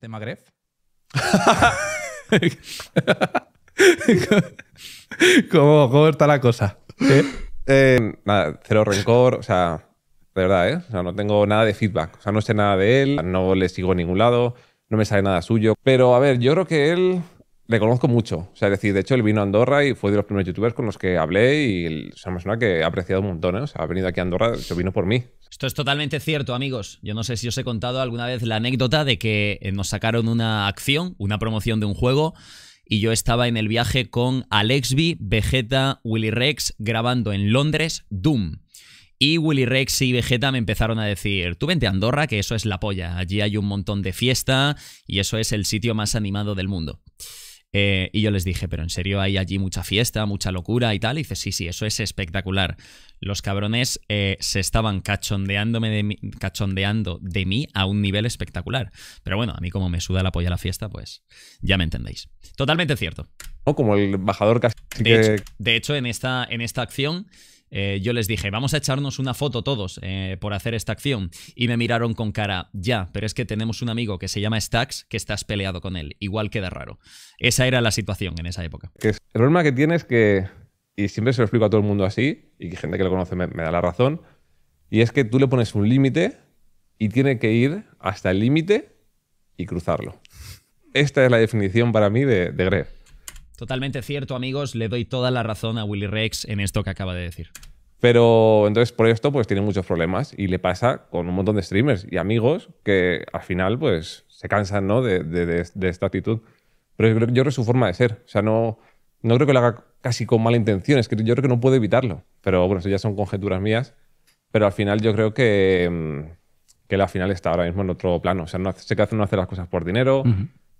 de Magreb. ¿Cómo, está la cosa? Eh, nada, cero rencor, o sea, de verdad, ¿eh? O sea, no tengo nada de feedback, o sea, no sé nada de él, no le sigo a ningún lado, no me sale nada suyo, pero a ver, yo creo que él le conozco mucho. O sea, decir, de hecho, él vino a Andorra y fue de los primeros youtubers con los que hablé y es una que ha apreciado un montón. ¿eh? ha venido aquí a Andorra, se vino por mí. Esto es totalmente cierto, amigos. Yo no sé si os he contado alguna vez la anécdota de que eh, nos sacaron una acción, una promoción de un juego. Y yo estaba en el viaje con Alexby, Vegeta, Willy Rex grabando en Londres Doom. Y Willy Rex y Vegeta me empezaron a decir, tú vente a Andorra, que eso es la polla. Allí hay un montón de fiesta y eso es el sitio más animado del mundo. Eh, y yo les dije, pero en serio hay allí mucha fiesta, mucha locura y tal. Y dice, sí, sí, eso es espectacular. Los cabrones eh, se estaban cachondeándome de cachondeando de mí a un nivel espectacular. Pero bueno, a mí como me suda la polla la fiesta, pues ya me entendéis. Totalmente cierto. Como el embajador casi de, que... hecho, de hecho, en esta, en esta acción eh, yo les dije, vamos a echarnos una foto todos eh, por hacer esta acción. Y me miraron con cara, ya, pero es que tenemos un amigo que se llama Stacks que estás peleado con él. Igual queda raro. Esa era la situación en esa época. El problema que tienes es que, y siempre se lo explico a todo el mundo así, y gente que lo conoce me, da la razón, y es que tú le pones un límite y tiene que ir hasta el límite y cruzarlo. Esta es la definición para mí de, de Totalmente cierto, amigos. Le doy toda la razón a Willy Rex en esto que acaba de decir. Pero entonces por esto pues tiene muchos problemas y le pasa con un montón de streamers y amigos que al final pues se cansan ¿no? de, de, esta actitud. Pero yo creo, que es su forma de ser. O sea, no, no creo que lo haga casi con mala intención. Es que yo creo que no puede evitarlo. Pero bueno, eso ya son conjeturas mías. Pero al final yo creo que, mm, que la final está ahora mismo en otro plano. O sea, no, sé que hace, no hacer las cosas por dinero.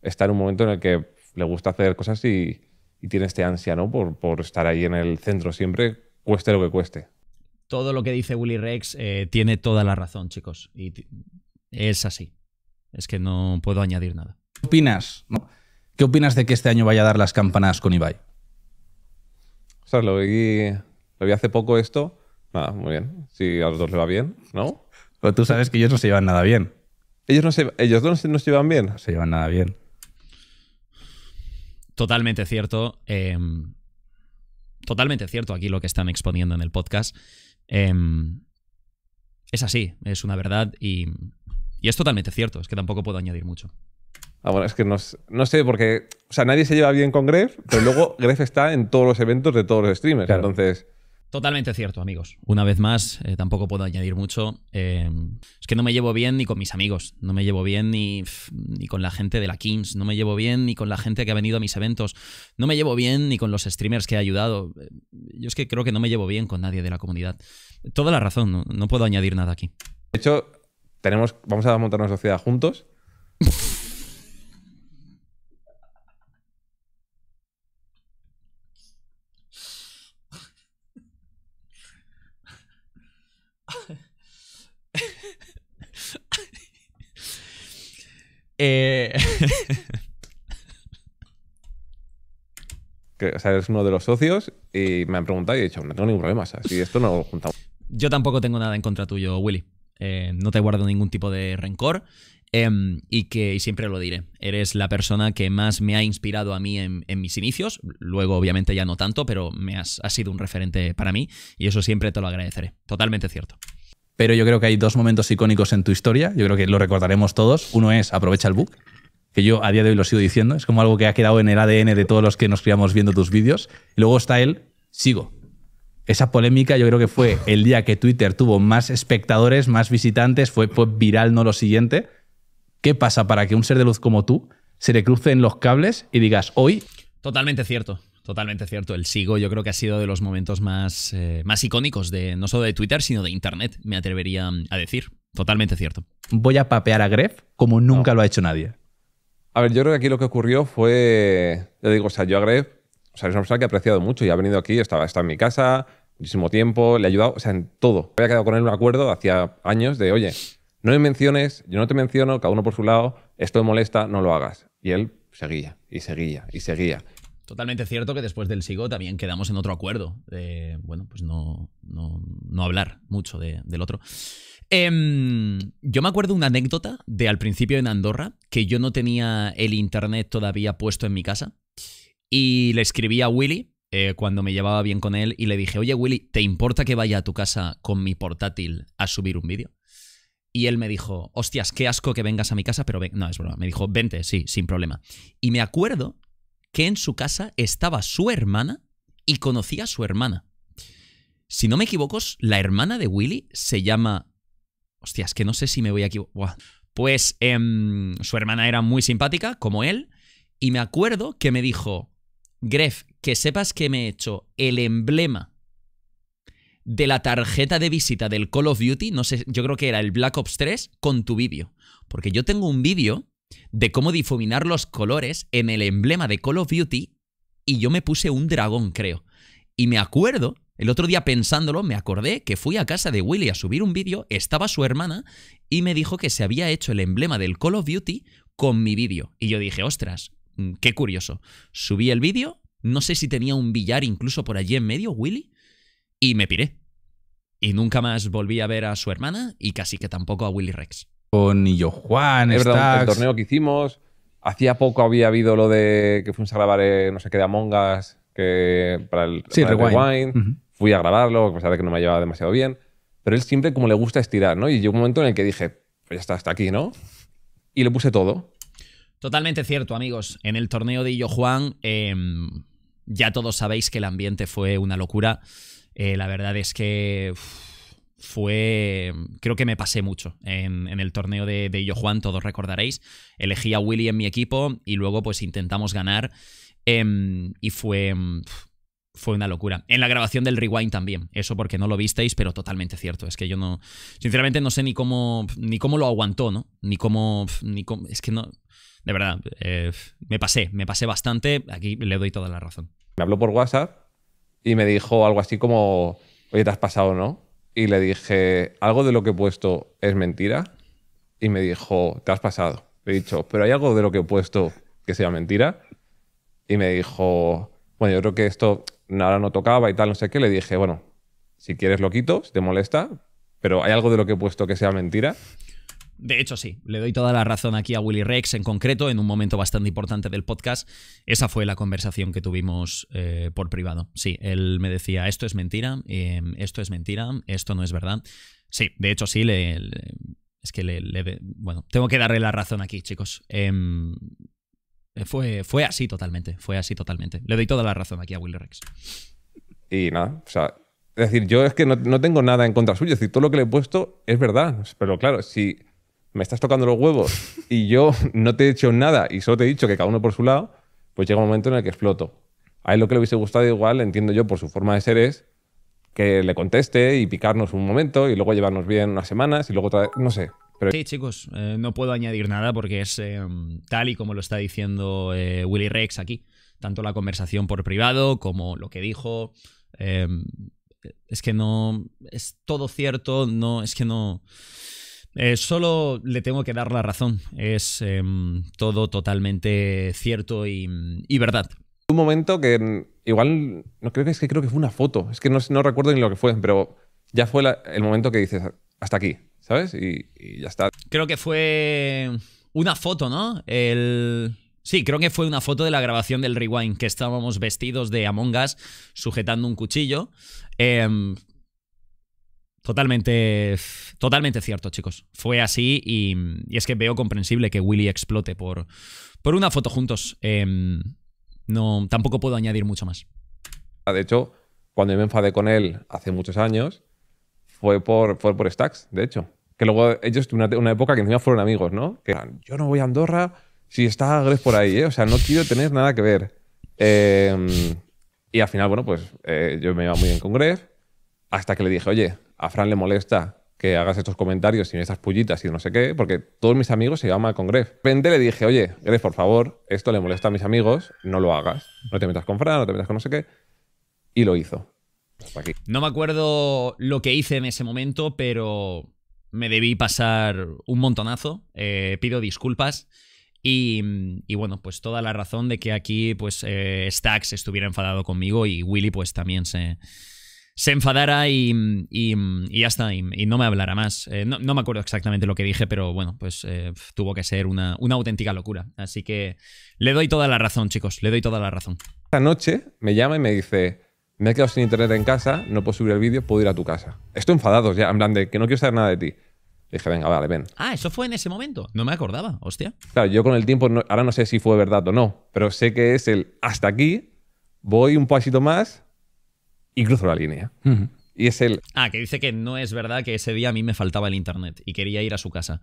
Está en un momento en el que le gusta hacer cosas y, y tiene este ansia ¿no? por, estar ahí en el centro siempre, cueste lo que cueste. Todo lo que dice Willy Rex eh, tiene toda la razón, chicos. Y es así. Es que no puedo añadir nada. ¿Qué opinas? ¿Qué opinas de que este año vaya a dar las campanas con Ibai? O sea, lo vi, lo vi hace poco esto. Nada, muy bien. Si a los dos le va bien, ¿no? Pero tú sabes que ellos no se llevan nada bien. Ellos, no se, ellos dos no se llevan bien. No se llevan nada bien. Totalmente cierto. Em, totalmente cierto aquí lo que están exponiendo en el podcast. Em, es así, es una verdad y, es totalmente cierto. Es que tampoco puedo añadir mucho. Ah, bueno, es que no, sé, porque. O sea, nadie se lleva bien con Gref, pero luego Gref está en todos los eventos de todos los streamers. Entonces. Totalmente cierto, amigos. Una vez más, eh, tampoco puedo añadir mucho. Eh, es que no me llevo bien ni con mis amigos, no me llevo bien ni, con la gente de la Kings, no me llevo bien ni con la gente que ha venido a mis eventos, no me llevo bien ni con los streamers que he ayudado. Eh, yo es que creo que no me llevo bien con nadie de la comunidad. Toda la razón, no, puedo añadir nada aquí. De hecho, tenemos, vamos a montar una sociedad juntos. eres eh, uno de los socios y me han preguntado y he dicho, no tengo ningún problema. esto no lo juntamos. Yo tampoco tengo nada en contra tuyo, Willy. Eh, no te guardo ningún tipo de rencor. Em, y que siempre lo diré, eres la persona que más me ha inspirado a mí en, mis inicios, luego obviamente ya no tanto, pero me has, has, sido un referente para mí y eso siempre te lo agradeceré, totalmente cierto pero yo creo que hay dos momentos icónicos en tu historia, yo creo que lo recordaremos todos. Uno es aprovecha el book, que yo a día de hoy lo sigo diciendo, es como algo que ha quedado en el ADN de todos los que nos criamos viendo tus vídeos. Y luego está el sigo. Esa polémica yo creo que fue el día que Twitter tuvo más espectadores, más visitantes, fue, fue viral, no lo siguiente. ¿Qué pasa para que un ser de luz como tú se le crucen los cables y digas hoy... Totalmente cierto. Totalmente cierto. El sigo yo creo que ha sido de los momentos más, eh, más icónicos de no solo de Twitter, sino de Internet, me atrevería mm, a decir. Totalmente cierto. Voy a papear a Gref como nunca lo ha hecho nadie. A ver, yo creo que aquí lo que ocurrió fue, yo digo, o sea, yo a Gref, o sea, es una persona que he apreciado mucho y ha venido aquí, estaba, está en mi casa, muchísimo tiempo, le ha ayudado, o sea, en todo. Había quedado con él un acuerdo hacía años de, oye, no me menciones, yo no te menciono, cada uno por su lado, esto me molesta, no lo hagas. Y él seguía, y seguía, y seguía. Totalmente cierto que después del SIGO también quedamos en otro acuerdo. bueno, pues no, hablar mucho del otro. Em, yo me acuerdo una anécdota de al principio en Andorra, que yo no tenía el internet todavía puesto en mi casa. Y le escribí a Willy eh, cuando me llevaba bien con él y le dije, oye Willy, ¿te importa que vaya a tu casa con mi portátil a subir un vídeo? Y él me dijo, hostias, qué asco que vengas a mi casa, pero ven... no, es broma. Me dijo, vente, sí, sin problema. Y me acuerdo que en su casa estaba su hermana y conocía a su hermana. Si no me equivoco, la hermana de Willy se llama... Hostia, es que no sé si me voy a equivocar. Pues em, su hermana era muy simpática, como él, y me acuerdo que me dijo, Gref, que sepas que me he hecho el emblema de la tarjeta de visita del Call of Duty, no sé, yo creo que era el Black Ops 3, con tu vídeo. Porque yo tengo un vídeo de cómo difuminar los colores en el emblema de Call of Duty y yo me puse un dragón, creo. Y me acuerdo, el otro día pensándolo, me acordé que fui a casa de Willy a subir un vídeo, estaba su hermana y me dijo que se había hecho el emblema del Call of Duty con mi vídeo. Y yo dije, ostras, mm, qué curioso. Subí el vídeo, no sé si tenía un billar incluso por allí en medio, Willy, y me piré. Y nunca más volví a ver a su hermana y casi que tampoco a Willy Rex con Illo Juan, el torneo que hicimos. Hacía poco había habido lo de que fuimos a grabar, eh, no sé qué, de Among Us, que para el, Rewind. Fui a grabarlo, a pesar de que no me llevaba demasiado bien. Pero él siempre como le gusta estirar, ¿no? Y llegó un momento en el que dije, pues ya está, hasta aquí, ¿no? Y le puse todo. Totalmente cierto, amigos. En el torneo de Illo Juan, em, ya todos sabéis que el ambiente fue una locura. Eh, la verdad es que fue. Creo que me pasé mucho en, el torneo de, de Illo Juan, todos recordaréis. Elegí a Willy en mi equipo y luego, pues, intentamos ganar. Em, y fue. Em, fue una locura. En la grabación del rewind también. Eso porque no lo visteis, pero totalmente cierto. Es que yo no. Sinceramente no sé ni cómo. ni cómo lo aguantó, ¿no? Ni cómo. Ni es que no. De verdad, eh, me pasé, me pasé bastante. Aquí le doy toda la razón. Me habló por WhatsApp y me dijo algo así como. Oye, te has pasado, ¿no? y le dije, ¿algo de lo que he puesto es mentira? Y me dijo, te has pasado. he dicho, ¿pero hay algo de lo que he puesto que sea mentira? Y me dijo, bueno, yo creo que esto nada no tocaba y tal, no sé qué. Le dije, bueno, si quieres lo quito, si te molesta, pero hay algo de lo que he puesto que sea mentira. De hecho, sí, le doy toda la razón aquí a Willy Rex en concreto, en un momento bastante importante del podcast. Esa fue la conversación que tuvimos eh, por privado. Sí, él me decía, esto es mentira, em, esto es mentira, esto no es verdad. Sí, de hecho, sí, le, es que le, Bueno, tengo que darle la razón aquí, chicos. Em, eh, fue, fue así totalmente, fue así totalmente. Le doy toda la razón aquí a Willy Rex. Y nada, o sea, es decir, yo es que no, no tengo nada en contra suyo, es decir, todo lo que le he puesto es verdad, pero claro, si me estás tocando los huevos y yo no te he hecho nada y solo te he dicho que cada uno por su lado, pues llega un momento en el que exploto. A él lo que le hubiese gustado igual, entiendo yo, por su forma de ser es que le conteste y picarnos un momento y luego llevarnos bien unas semanas y luego otra vez, no sé. Sí, chicos, eh, no puedo añadir nada porque es eh, tal y como lo está diciendo eh, Willy Rex aquí. Tanto la conversación por privado como lo que dijo. es que no. Es todo cierto, no. Es que no. Eh, solo le tengo que dar la razón. Es em, todo totalmente cierto y, verdad. Un momento que em, igual, no creo que es que creo que fue una foto. Es que no, recuerdo ni lo que fue, pero ya fue el momento que dices, hasta aquí, ¿sabes? Y, ya está. Creo que fue una foto, ¿no? El... Sí, creo que fue una foto de la grabación del rewind, que estábamos vestidos de Among Us sujetando un cuchillo. Em, Totalmente, totalmente cierto, chicos. Fue así y, es que veo comprensible que Willy explote por, por una foto juntos. Em, no, tampoco puedo añadir mucho más. Ah, de hecho, cuando yo me enfadé con él hace muchos años, fue por, fue por Stacks, de hecho. Que luego ellos tuvieron una, época que encima fueron amigos, ¿no? Que yo no voy a Andorra si está Gref por ahí, ¿eh? O sea, no quiero tener nada que ver. Em, y al final, bueno, pues eh, yo me iba muy bien con Gref hasta que le dije, oye, a Fran le molesta que hagas estos comentarios y estas pullitas y no sé qué, porque todos mis amigos se mal con Gref. De repente le dije, oye, Gref, por favor, esto le molesta a mis amigos, no lo hagas. No te metas con Fran, no te metas con no sé qué. Y lo hizo. No me acuerdo lo que hice en ese momento, pero me debí pasar un montonazo. Eh, pido disculpas. Y, bueno, pues toda la razón de que aquí pues eh, Stax estuviera enfadado conmigo y Willy pues también se, se enfadara y, y, y ya está, y, no me hablara más. Eh, no, me acuerdo exactamente lo que dije, pero bueno, pues eh, tuvo que ser una, auténtica locura. Así que le doy toda la razón, chicos, le doy toda la razón. Esta noche me llama y me dice, me he quedado sin internet en casa, no puedo subir el vídeo, puedo ir a tu casa. Estoy enfadado ya, en plan de que no quiero saber nada de ti. Dije, venga, vale, ven. Ah, eso fue en ese momento. No me acordaba, hostia. Claro, yo con el tiempo, ahora no sé si fue verdad o no, pero sé que es el hasta aquí, voy un pasito más, Incluso la línea. Y es el... Ah, que dice que no es verdad que ese día a mí me faltaba el internet y quería ir a su casa.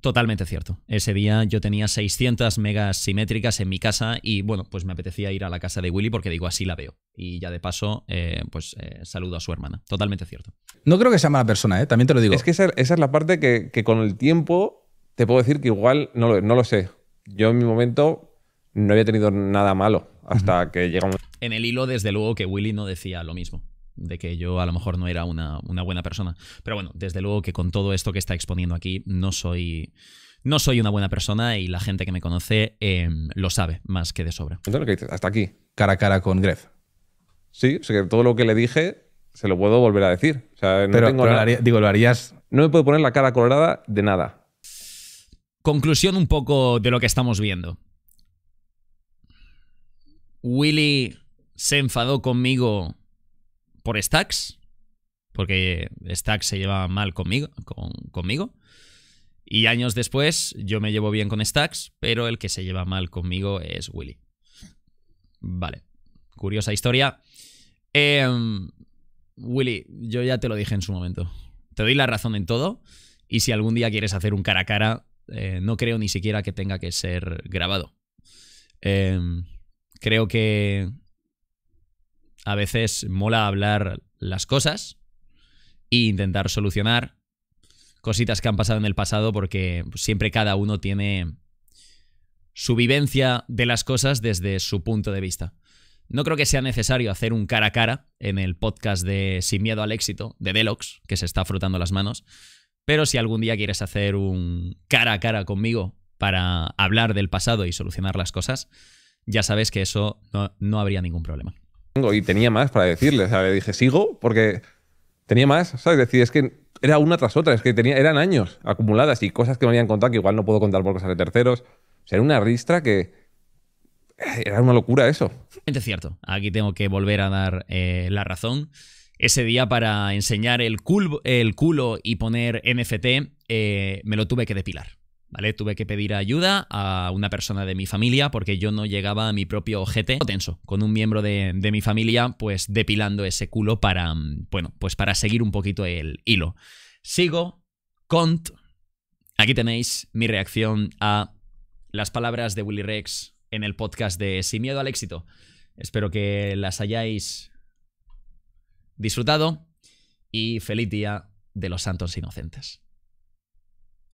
Totalmente cierto. Ese día yo tenía 600 megas simétricas en mi casa y bueno, pues me apetecía ir a la casa de Willy porque digo, así la veo. Y ya de paso, eh, pues eh, saludo a su hermana. Totalmente cierto. No creo que sea mala persona, ¿eh? también te lo digo. Es que esa, esa es la parte que, con el tiempo te puedo decir que igual no lo, no lo sé. Yo en mi momento no había tenido nada malo hasta que llegamos En el hilo, desde luego, que Willy no decía lo mismo de que yo a lo mejor no era una, buena persona. Pero bueno, desde luego que con todo esto que está exponiendo aquí, no soy. No soy una buena persona y la gente que me conoce em, lo sabe más que de sobra. Entonces, Hasta aquí, cara a cara con Gref. Sí, o sea que todo lo que le dije se lo puedo volver a decir. pero, digo, lo harías. No me puedo poner la cara colorada de nada. Conclusión un poco de lo que estamos viendo. Willy se enfadó conmigo por Stacks, porque Stacks se llevaba mal conmigo, conmigo. Y años después yo me llevo bien con Stacks, pero el que se lleva mal conmigo es Willy. Vale, curiosa historia. Em, Willy, yo ya te lo dije en su momento. Te doy la razón en todo. Y si algún día quieres hacer un cara a cara, eh, no creo ni siquiera que tenga que ser grabado. Eh, creo que a veces mola hablar las cosas e intentar solucionar cositas que han pasado en el pasado porque siempre cada uno tiene su vivencia de las cosas desde su punto de vista. No creo que sea necesario hacer un cara a cara en el podcast de Sin Miedo al Éxito de Delox, que se está frotando las manos, pero si algún día quieres hacer un cara a cara conmigo para hablar del pasado y solucionar las cosas, ya sabes que eso no, habría ningún problema. Y tenía más para decirle, o sea, le dije, sigo, porque tenía más, ¿sabes? decir, es que era una tras otra, es que tenía, eran años acumuladas y cosas que me habían contado que igual no puedo contar por cosas de terceros. era una ristra que eh, era una locura eso. Es cierto, aquí tengo que volver a dar eh, la razón. Ese día para enseñar el, cul el culo y poner NFT eh, me lo tuve que depilar. Tuve que pedir ayuda a una persona de mi familia porque yo no llegaba a mi propio GT tenso, con un miembro de, mi familia pues depilando ese culo para, mm, bueno, pues para seguir un poquito el hilo. Sigo, cont. Aquí tenéis mi reacción a las palabras de Willy Rex en el podcast de Sin Miedo al Éxito. Espero que las hayáis disfrutado y feliz día de los santos inocentes.